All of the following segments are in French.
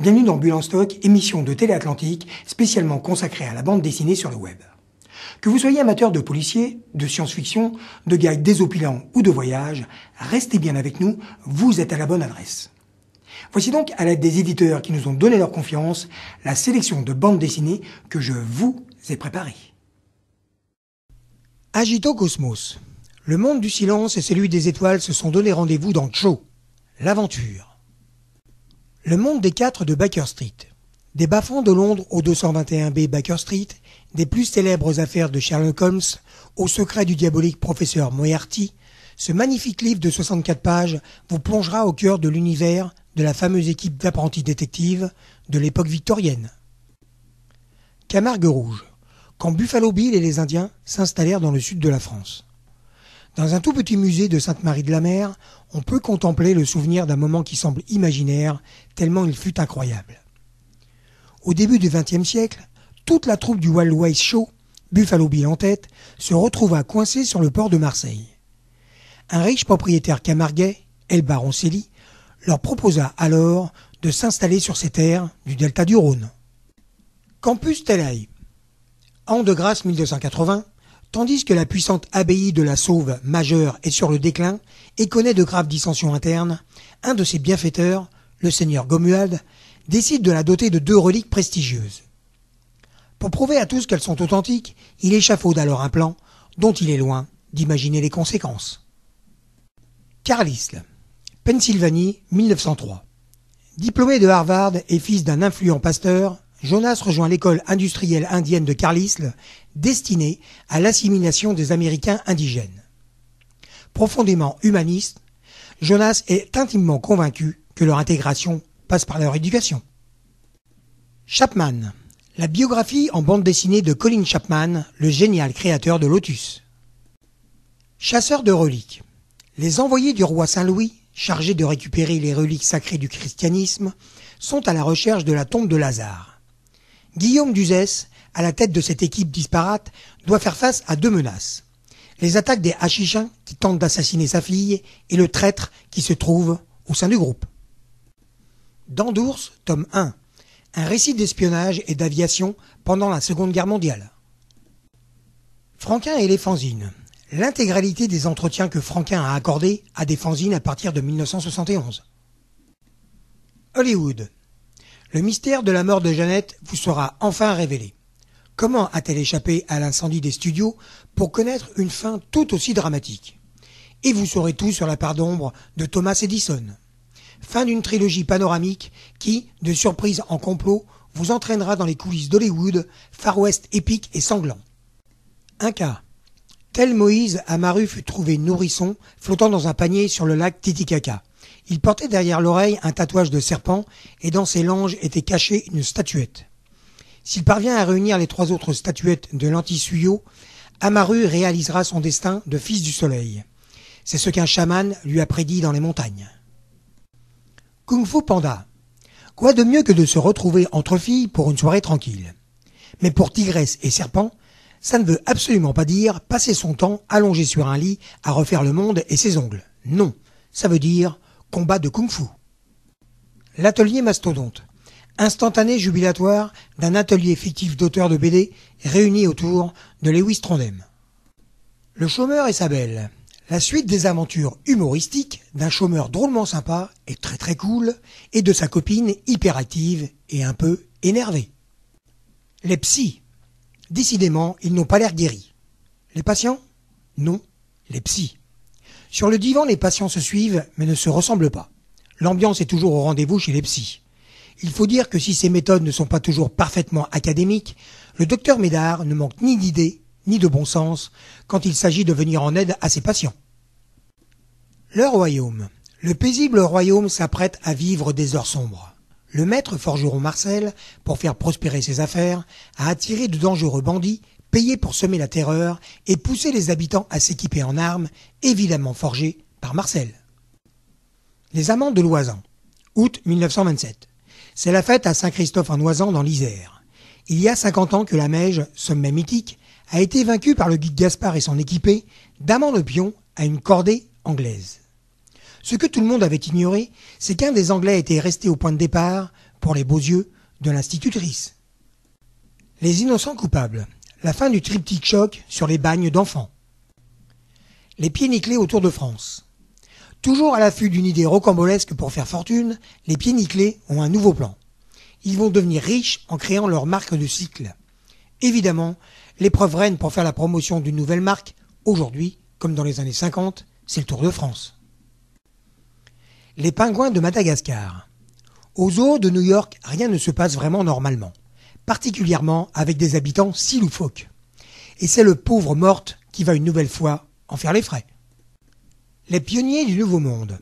Bienvenue dans Bulle Stock, émission de Télé-Atlantique spécialement consacrée à la bande dessinée sur le web. Que vous soyez amateur de policiers, de science-fiction, de gags désopilants ou de voyages, restez bien avec nous, vous êtes à la bonne adresse. Voici donc, à l'aide des éditeurs qui nous ont donné leur confiance, la sélection de bandes dessinées que je vous ai préparée. Agito Cosmos. Le monde du silence et celui des étoiles se sont donné rendez-vous dans Cho, l'aventure. Le monde des quatre de Baker Street. Des bas-fonds de Londres au 221B Baker Street, des plus célèbres affaires de Sherlock Holmes, au secret du diabolique professeur Moriarty, ce magnifique livre de 64 pages vous plongera au cœur de l'univers de la fameuse équipe d'apprentis détectives de l'époque victorienne. Camargue Rouge, quand Buffalo Bill et les Indiens s'installèrent dans le sud de la France. Dans un tout petit musée de Sainte-Marie-de-la-Mer, on peut contempler le souvenir d'un moment qui semble imaginaire, tellement il fut incroyable. Au début du XXe siècle, toute la troupe du Wild West Show, Buffalo Bill en tête, se retrouva coincée sur le port de Marseille. Un riche propriétaire camarguais, El Baron Celi, leur proposa alors de s'installer sur ces terres du delta du Rhône. Campus Telaï. An de grâce 1280, Tandis que la puissante abbaye de la Sauve majeure est sur le déclin et connaît de graves dissensions internes, un de ses bienfaiteurs, le seigneur Gomuald, décide de la doter de deux reliques prestigieuses. Pour prouver à tous qu'elles sont authentiques, il échafaude alors un plan dont il est loin d'imaginer les conséquences. Carlisle, Pennsylvanie, 1903. Diplômé de Harvard et fils d'un influent pasteur, Jonas rejoint l'école industrielle indienne de Carlisle, destinée à l'assimilation des Américains indigènes. Profondément humaniste, Jonas est intimement convaincu que leur intégration passe par leur éducation. Chapman. La biographie en bande dessinée de Colin Chapman, le génial créateur de Lotus. Chasseurs de reliques. Les envoyés du roi Saint-Louis, chargés de récupérer les reliques sacrées du christianisme, sont à la recherche de la tombe de Lazare. Guillaume Duzès, à la tête de cette équipe disparate, doit faire face à deux menaces. Les attaques des Hachichins qui tentent d'assassiner sa fille et le traître qui se trouve au sein du groupe. d'ours, tome 1. Un récit d'espionnage et d'aviation pendant la Seconde Guerre mondiale. Franquin et les fanzines. L'intégralité des entretiens que Franquin a accordés à des fanzines à partir de 1971. Hollywood, le mystère de la mort de Jeannette vous sera enfin révélé. Comment a-t-elle échappé à l'incendie des studios pour connaître une fin tout aussi dramatique Et vous saurez tout sur la part d'ombre de Thomas Edison. Fin d'une trilogie panoramique qui, de surprise en complot, vous entraînera dans les coulisses d'Hollywood, Far West épique et sanglant. Un cas. Tel Moïse Amaru fut trouvé nourrisson flottant dans un panier sur le lac Titicaca. Il portait derrière l'oreille un tatouage de serpent et dans ses langes était cachée une statuette. S'il parvient à réunir les trois autres statuettes de l'anti-suyo, Amaru réalisera son destin de fils du soleil. C'est ce qu'un chaman lui a prédit dans les montagnes. Kung Fu Panda. Quoi de mieux que de se retrouver entre filles pour une soirée tranquille Mais pour Tigresse et Serpent, ça ne veut absolument pas dire passer son temps allongé sur un lit à refaire le monde et ses ongles. Non, ça veut dire combat de kung-fu. L'atelier mastodonte, instantané jubilatoire d'un atelier fictif d'auteurs de BD réunis autour de Lewis Trondheim. Le chômeur et sa belle, la suite des aventures humoristiques d'un chômeur drôlement sympa et très très cool et de sa copine hyperactive et un peu énervée. Les psys, décidément, ils n'ont pas l'air guéris. Les patients Non, les psys. Sur le divan, les patients se suivent, mais ne se ressemblent pas. L'ambiance est toujours au rendez-vous chez les psys. Il faut dire que si ces méthodes ne sont pas toujours parfaitement académiques, le docteur Médard ne manque ni d'idées, ni de bon sens, quand il s'agit de venir en aide à ses patients. Le royaume. Le paisible royaume s'apprête à vivre des heures sombres. Le maître forgeron Marcel, pour faire prospérer ses affaires, a attiré de dangereux bandits payé pour semer la terreur et pousser les habitants à s'équiper en armes, évidemment forgées par Marcel. Les amants de Loisan, août 1927. C'est la fête à Saint-Christophe en Oisan dans l'Isère. Il y a 50 ans que la Meige, sommet mythique, a été vaincue par le guide Gaspard et son équipée, d'amant de pion à une cordée anglaise. Ce que tout le monde avait ignoré, c'est qu'un des Anglais était resté au point de départ, pour les beaux yeux, de l'institutrice. Les innocents coupables, la fin du triptyque choc sur les bagnes d'enfants. Les pieds nickelés au de France. Toujours à l'affût d'une idée rocambolesque pour faire fortune, les pieds nickelés ont un nouveau plan. Ils vont devenir riches en créant leur marque de cycle. Évidemment, l'épreuve reine pour faire la promotion d'une nouvelle marque, aujourd'hui, comme dans les années 50, c'est le Tour de France. Les pingouins de Madagascar. Aux eaux de New York, rien ne se passe vraiment normalement particulièrement avec des habitants si loufoques. Et c'est le pauvre morte qui va une nouvelle fois en faire les frais. Les pionniers du Nouveau Monde.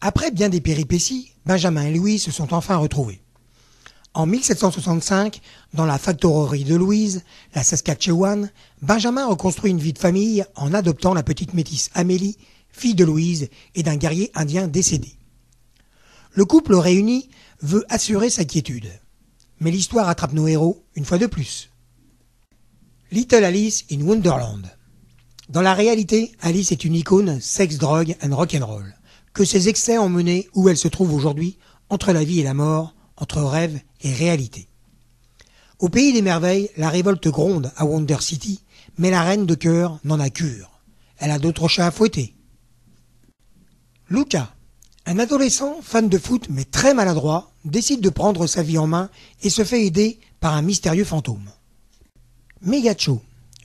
Après bien des péripéties, Benjamin et Louis se sont enfin retrouvés. En 1765, dans la factorerie de Louise, la Saskatchewan, Benjamin reconstruit une vie de famille en adoptant la petite métisse Amélie, fille de Louise et d'un guerrier indien décédé. Le couple réuni veut assurer sa quiétude mais l'histoire attrape nos héros une fois de plus. Little Alice in Wonderland. Dans la réalité, Alice est une icône sex, drogue and rock'n'roll, que ses excès ont mené où elle se trouve aujourd'hui, entre la vie et la mort, entre rêve et réalité. Au pays des merveilles, la révolte gronde à Wonder City, mais la reine de cœur n'en a cure. Elle a d'autres chats à fouetter. Luca, un adolescent fan de foot mais très maladroit, décide de prendre sa vie en main et se fait aider par un mystérieux fantôme. Megacho,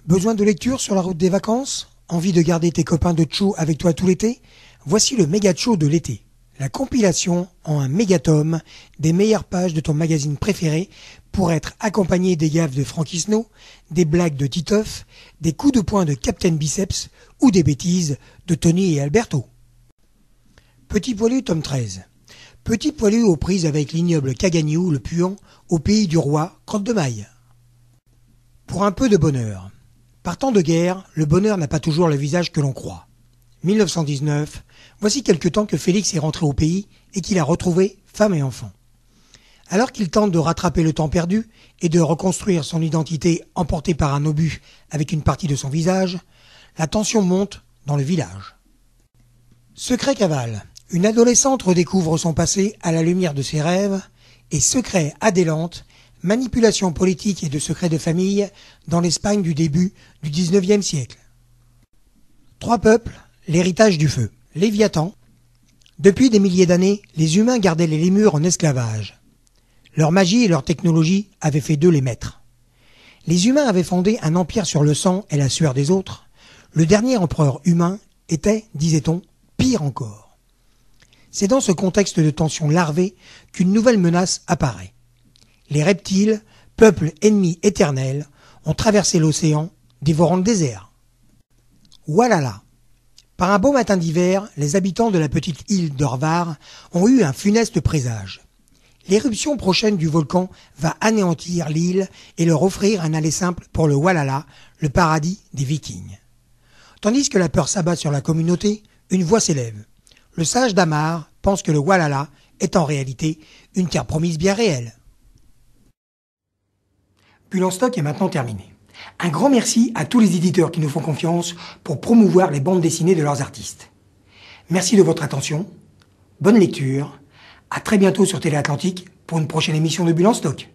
besoin de lecture sur la route des vacances Envie de garder tes copains de chou avec toi tout l'été Voici le Megacho de l'été, la compilation en un tome des meilleures pages de ton magazine préféré pour être accompagné des gaffes de Frankie Snow, des blagues de Titoff, des coups de poing de Captain Biceps ou des bêtises de Tony et Alberto. Petit Poilu, tome 13. Petit poilu aux prises avec l'ignoble Caganiou le puant au pays du roi, Côte de maille. Pour un peu de bonheur. Par temps de guerre, le bonheur n'a pas toujours le visage que l'on croit. 1919, voici quelque temps que Félix est rentré au pays et qu'il a retrouvé femme et enfant. Alors qu'il tente de rattraper le temps perdu et de reconstruire son identité emportée par un obus avec une partie de son visage, la tension monte dans le village. Secret cavale. Une adolescente redécouvre son passé à la lumière de ses rêves et secrets adélantes, manipulations politiques et de secrets de famille dans l'Espagne du début du XIXe siècle. Trois peuples, l'héritage du feu, Léviathan. Depuis des milliers d'années, les humains gardaient les lémures en esclavage. Leur magie et leur technologie avaient fait d'eux les maîtres. Les humains avaient fondé un empire sur le sang et la sueur des autres. Le dernier empereur humain était, disait-on, pire encore. C'est dans ce contexte de tension larvée qu'une nouvelle menace apparaît. Les reptiles, peuple ennemi éternel, ont traversé l'océan, dévorant le désert. Walala. Par un beau matin d'hiver, les habitants de la petite île d'Orvar ont eu un funeste présage. L'éruption prochaine du volcan va anéantir l'île et leur offrir un aller simple pour le Walala, le paradis des vikings. Tandis que la peur s'abat sur la communauté, une voix s'élève le sage d'Amar pense que le Walala est en réalité une terre promise bien réelle. Bulle stock est maintenant terminé. Un grand merci à tous les éditeurs qui nous font confiance pour promouvoir les bandes dessinées de leurs artistes. Merci de votre attention, bonne lecture, à très bientôt sur Télé Atlantique pour une prochaine émission de Bulle stock.